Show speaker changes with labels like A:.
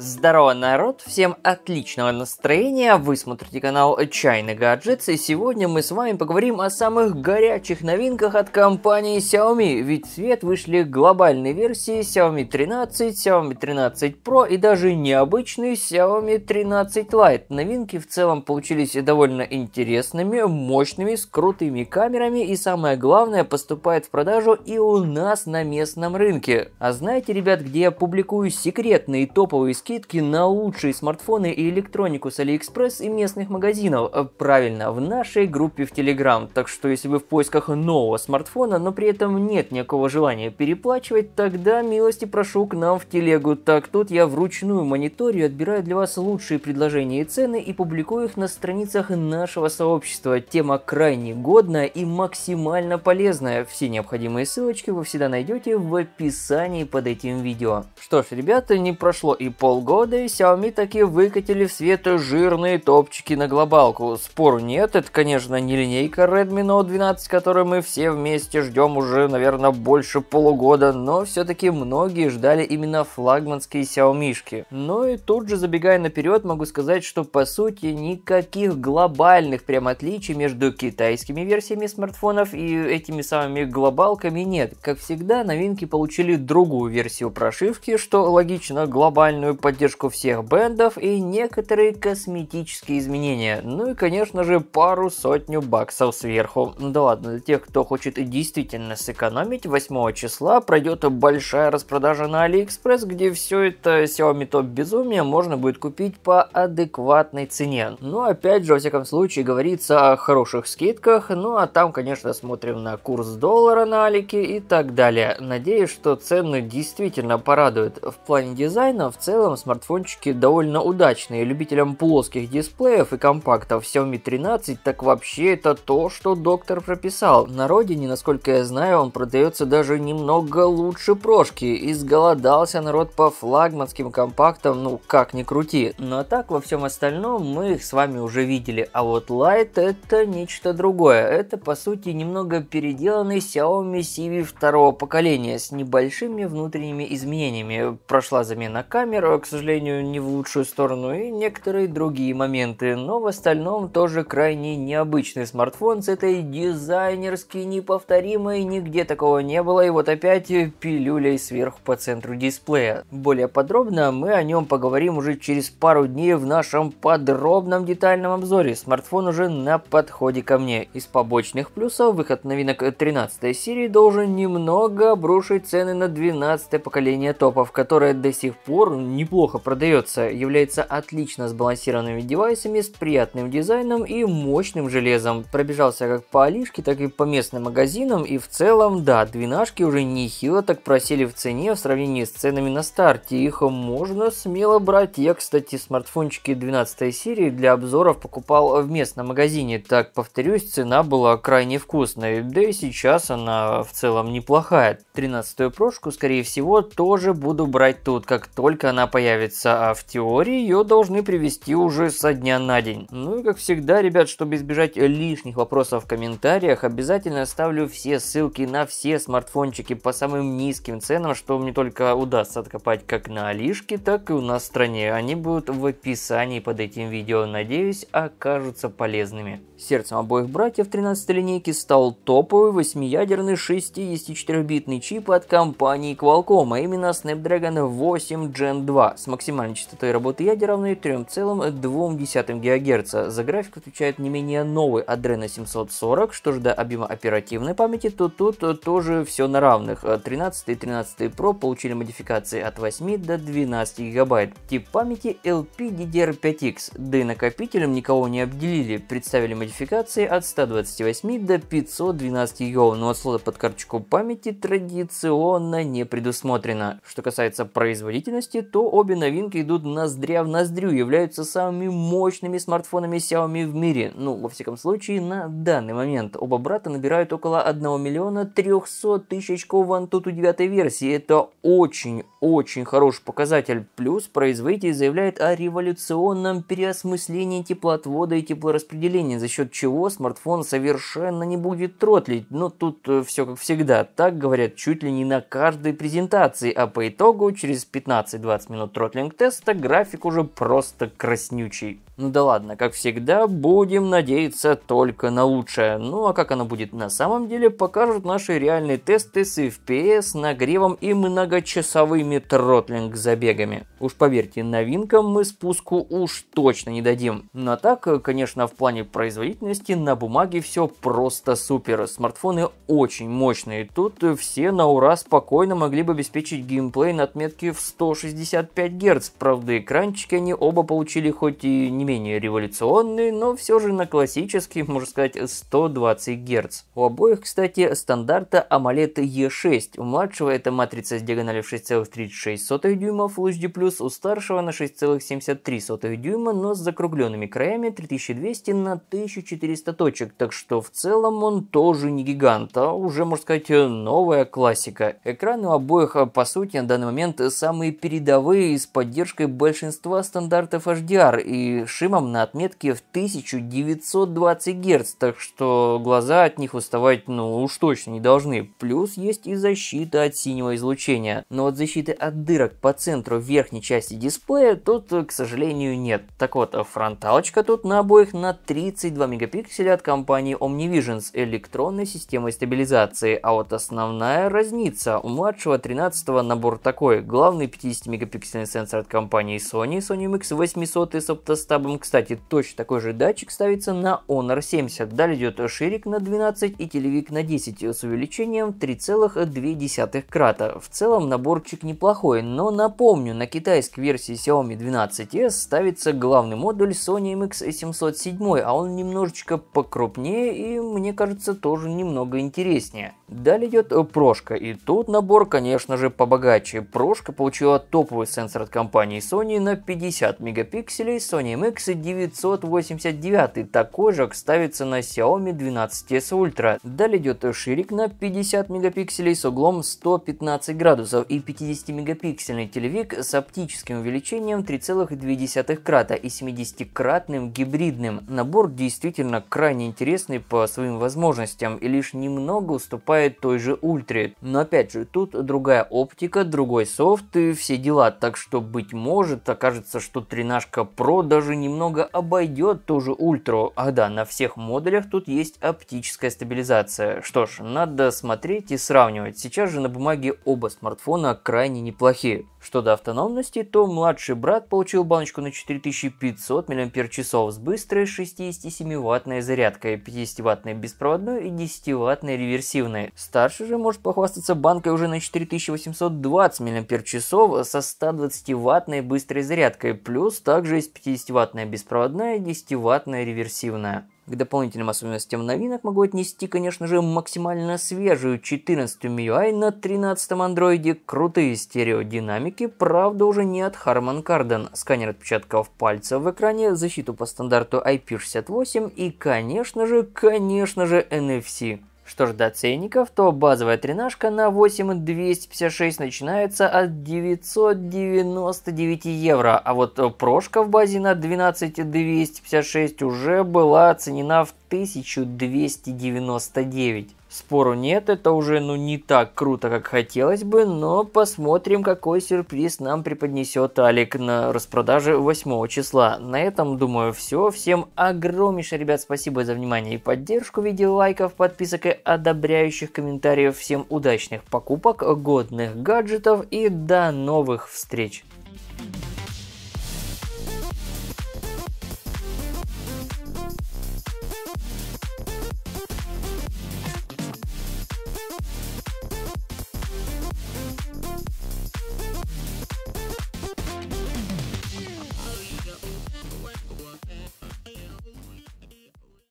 A: Здорово, народ! Всем отличного настроения! Вы смотрите канал Чайный Гаджетс, и сегодня мы с вами поговорим о самых горячих новинках от компании Xiaomi, ведь свет вышли глобальные версии Xiaomi 13, Xiaomi 13 Pro и даже необычный Xiaomi 13 Lite. Новинки в целом получились довольно интересными, мощными, с крутыми камерами и самое главное поступает в продажу и у нас на местном рынке. А знаете, ребят, где я публикую секретные топовые скидки скидки на лучшие смартфоны и электронику с Алиэкспресс и местных магазинов. Э, правильно, в нашей группе в Телеграм. Так что если вы в поисках нового смартфона, но при этом нет никакого желания переплачивать, тогда милости прошу к нам в телегу. Так тут я вручную мониторю, отбираю для вас лучшие предложения и цены и публикую их на страницах нашего сообщества. Тема крайне годная и максимально полезная. Все необходимые ссылочки вы всегда найдете в описании под этим видео. Что ж, ребята, не прошло и пол полгода, и Xiaomi таки выкатили в свет жирные топчики на глобалку. Спору нет, это, конечно, не линейка Redmi Note 12, которую мы все вместе ждем уже, наверное, больше полугода, но все-таки многие ждали именно флагманские Xiaomi. но ну и тут же, забегая наперед, могу сказать, что по сути никаких глобальных прям отличий между китайскими версиями смартфонов и этими самыми глобалками нет. Как всегда, новинки получили другую версию прошивки, что логично глобальную, поддержку всех бендов и некоторые косметические изменения. Ну и, конечно же, пару сотню баксов сверху. Да ладно, для тех, кто хочет действительно сэкономить, 8 числа пройдет большая распродажа на AliExpress, где все это Xiaomi Top безумие можно будет купить по адекватной цене. Но ну, опять же, во всяком случае, говорится о хороших скидках, ну а там, конечно, смотрим на курс доллара на Алике и так далее. Надеюсь, что цены действительно порадуют. В плане дизайна а в целом целом смартфончики довольно удачные. Любителям плоских дисплеев и компактов Xiaomi 13 так вообще это то, что доктор прописал. На родине, насколько я знаю, он продается даже немного лучше прошки. Изголодался народ по флагманским компактам, ну как ни крути. Но так во всем остальном мы их с вами уже видели. А вот Light это нечто другое. Это по сути немного переделанный Xiaomi CV второго поколения с небольшими внутренними изменениями. Прошла замена камер, к сожалению, не в лучшую сторону, и некоторые другие моменты, но в остальном тоже крайне необычный смартфон с этой дизайнерски неповторимой, нигде такого не было, и вот опять пилюлей сверху по центру дисплея. Более подробно мы о нем поговорим уже через пару дней в нашем подробном детальном обзоре, смартфон уже на подходе ко мне. Из побочных плюсов выход новинок 13 серии должен немного обрушить цены на 12 поколение топов, которое до сих пор не неплохо продается, является отлично сбалансированными девайсами с приятным дизайном и мощным железом. Пробежался как по Алишке, так и по местным магазинам и в целом, да, двенашки уже нехило так просели в цене в сравнении с ценами на старте. Их можно смело брать. Я, кстати, смартфончики 12 серии для обзоров покупал в местном магазине. Так, повторюсь, цена была крайне вкусной, да и сейчас она в целом неплохая. 13-ю прошку, скорее всего, тоже буду брать тут, как только она появится появится, а в теории ее должны привести уже со дня на день. Ну и как всегда, ребят, чтобы избежать лишних вопросов в комментариях, обязательно оставлю все ссылки на все смартфончики по самым низким ценам, что мне только удастся откопать как на Алишке, так и у нас в стране. Они будут в описании под этим видео, надеюсь, окажутся полезными. Сердцем обоих братьев 13 линейки стал топовый восьмиядерный 64-битный чип от компании Qualcomm, а именно Snapdragon 8 Gen 2 с максимальной частотой работы ядер равной 3,2 ГГц. За график отвечает не менее новый Adreno 740. Что же до объема оперативной памяти, то тут э, тоже все на равных. 13 и 13 Pro получили модификации от 8 до 12 ГБ. Тип памяти LPDDR5X. Да и накопителем никого не обделили. Представили модификации от 128 до 512 ГБ, но отслода под карточку памяти традиционно не предусмотрено. Что касается производительности, то обе новинки идут ноздря а в ноздрю, являются самыми мощными смартфонами Xiaomi в мире. Ну, во всяком случае, на данный момент. Оба брата набирают около 1 миллиона 300 тысяч очков в Antutu 9 версии. Это очень-очень хороший показатель. Плюс производитель заявляет о революционном переосмыслении теплоотвода и теплораспределения, за счет чего смартфон совершенно не будет тротлить. Но ну, тут э, все как всегда. Так говорят чуть ли не на каждой презентации, а по итогу через 15-20 минут тротлинг теста график уже просто краснючий. Ну да ладно, как всегда, будем надеяться только на лучшее. Ну а как оно будет на самом деле, покажут наши реальные тесты с FPS, нагревом и многочасовыми тротлинг-забегами. Уж поверьте, новинкам мы спуску уж точно не дадим. Но ну, а так, конечно, в плане производительности на бумаге все просто супер. Смартфоны очень мощные, тут все на ура спокойно могли бы обеспечить геймплей на отметке в 165 Гц. Правда, экранчики они оба получили хоть и не менее революционный, но все же на классический, можно сказать, 120 Гц. У обоих, кстати, стандарта AMOLED E6. У младшего это матрица с диагональю 6,36 дюймов Full HD+, у старшего на 6,73 дюйма, но с закругленными краями 3200 на 1400 точек, так что в целом он тоже не гигант, а уже, можно сказать, новая классика. Экраны у обоих, по сути, на данный момент самые передовые с поддержкой большинства стандартов HDR и шимом на отметке в 1920 Гц, так что глаза от них уставать ну уж точно не должны. Плюс есть и защита от синего излучения, но от защиты от дырок по центру верхней части дисплея тут, к сожалению, нет. Так вот, фронталочка тут на обоих на 32 мегапикселя от компании OmniVision с электронной системой стабилизации, а вот основная разница у младшего 13 набор такой. Главный 50 мегапиксельный сенсор от компании Sony, Sony MX800 с оптостабом котором, кстати, точно такой же датчик ставится на Honor 70. Далее идет ширик на 12 и телевик на 10 с увеличением 3,2 крата. В целом наборчик неплохой, но напомню, на китайской версии Xiaomi 12S ставится главный модуль Sony MX707, а он немножечко покрупнее и, мне кажется, тоже немного интереснее. Далее идет прошка, и тут набор, конечно же, побогаче. Прошка получила топовый сенсор от компании Sony на 50 мегапикселей Sony MX MX989. Такой же ставится на Xiaomi 12S Ultra. Далее идет ширик на 50 мегапикселей с углом 115 градусов и 50-мегапиксельный телевик с оптическим увеличением 3,2 крата и 70-кратным гибридным. Набор действительно крайне интересный по своим возможностям и лишь немного уступает той же Ультре. Но опять же, тут другая оптика, другой софт и все дела, так что быть может окажется, что тренажка Pro даже немного обойдет ту же ультру. Ах да, на всех модулях тут есть оптическая стабилизация. Что ж, надо смотреть и сравнивать. Сейчас же на бумаге оба смартфона крайне неплохие. Что до автономности, то младший брат получил баночку на 4500 мАч с быстрой 67-ваттной зарядкой, 50-ваттной беспроводной и 10-ваттной реверсивной. Старший же может похвастаться банкой уже на 4820 мАч со 120-ваттной быстрой зарядкой, плюс также есть 50-ваттная беспроводная и 10-ваттная реверсивная. К дополнительным особенностям новинок могу отнести, конечно же, максимально свежую 14 MIUI на 13 андроиде, крутые стереодинамики, правда уже не от Harman Kardon, сканер отпечатков пальцев в экране, защиту по стандарту IP68 и, конечно же, конечно же, NFC. Что ж до ценников, то базовая тренажка на 8256 начинается от 999 евро, а вот прошка в базе на 12256 уже была оценена в 1299. Спору нет, это уже ну не так круто, как хотелось бы, но посмотрим, какой сюрприз нам преподнесет Алик на распродаже 8 числа. На этом, думаю, все. Всем огромнейшее, ребят, спасибо за внимание и поддержку в виде лайков, подписок и одобряющих комментариев. Всем удачных покупок, годных гаджетов и до новых встреч! Thank you